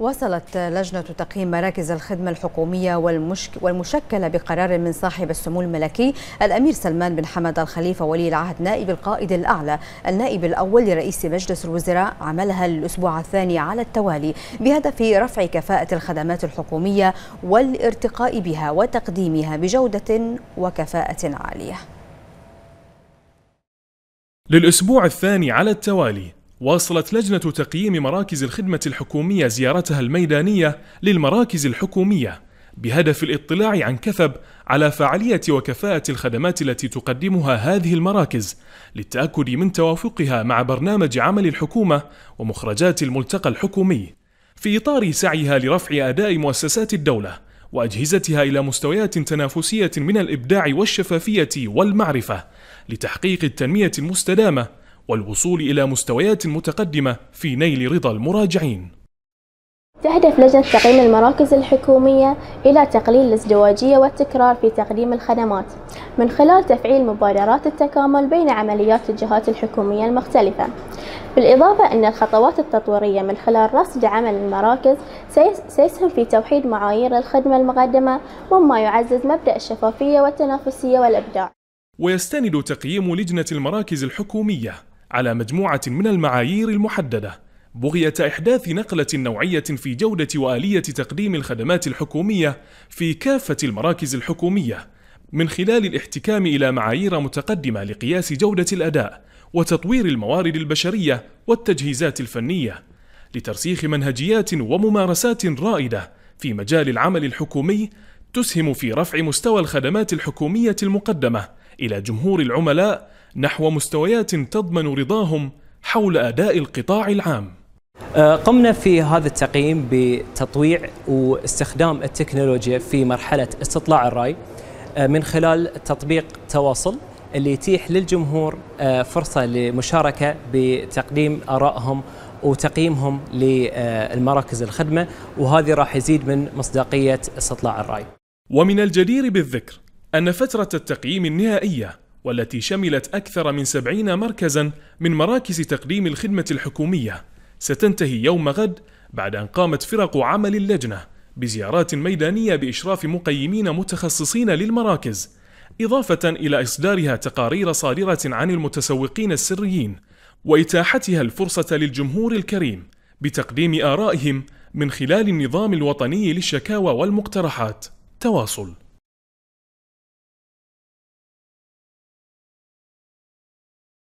وصلت لجنة تقييم مراكز الخدمة الحكومية والمشك... والمشكلة بقرار من صاحب السمو الملكي الأمير سلمان بن حمد الخليفة ولي العهد نائب القائد الأعلى النائب الأول لرئيس مجلس الوزراء عملها للأسبوع الثاني على التوالي بهدف رفع كفاءة الخدمات الحكومية والارتقاء بها وتقديمها بجودة وكفاءة عالية للأسبوع الثاني على التوالي واصلت لجنة تقييم مراكز الخدمة الحكومية زيارتها الميدانية للمراكز الحكومية بهدف الاطلاع عن كثب على فعالية وكفاءة الخدمات التي تقدمها هذه المراكز للتأكد من توافقها مع برنامج عمل الحكومة ومخرجات الملتقى الحكومي في إطار سعيها لرفع أداء مؤسسات الدولة وأجهزتها إلى مستويات تنافسية من الإبداع والشفافية والمعرفة لتحقيق التنمية المستدامة والوصول إلى مستويات متقدمة في نيل رضا المراجعين تهدف لجنة تقييم المراكز الحكومية إلى تقليل الازدواجية والتكرار في تقديم الخدمات من خلال تفعيل مبادرات التكامل بين عمليات الجهات الحكومية المختلفة بالإضافة أن الخطوات التطويرية من خلال رصد عمل المراكز سيسهم في توحيد معايير الخدمة المقدمة مما يعزز مبدأ الشفافية والتنافسية والإبداع ويستند تقييم لجنة المراكز الحكومية على مجموعة من المعايير المحددة بغية إحداث نقلة نوعية في جودة وآلية تقديم الخدمات الحكومية في كافة المراكز الحكومية من خلال الاحتكام إلى معايير متقدمة لقياس جودة الأداء وتطوير الموارد البشرية والتجهيزات الفنية لترسيخ منهجيات وممارسات رائدة في مجال العمل الحكومي تسهم في رفع مستوى الخدمات الحكومية المقدمة الى جمهور العملاء نحو مستويات تضمن رضاهم حول اداء القطاع العام. آه، قمنا في هذا التقييم بتطويع واستخدام التكنولوجيا في مرحله استطلاع الراي آه، من خلال تطبيق تواصل اللي يتيح للجمهور آه، فرصه لمشاركه بتقديم ارائهم وتقييمهم للمراكز الخدمه وهذه راح يزيد من مصداقيه استطلاع الراي. ومن الجدير بالذكر أن فترة التقييم النهائية والتي شملت أكثر من سبعين مركزا من مراكز تقديم الخدمة الحكومية ستنتهي يوم غد بعد أن قامت فرق عمل اللجنة بزيارات ميدانية بإشراف مقيمين متخصصين للمراكز إضافة إلى إصدارها تقارير صادرة عن المتسوقين السريين وإتاحتها الفرصة للجمهور الكريم بتقديم آرائهم من خلال النظام الوطني للشكاوى والمقترحات تواصل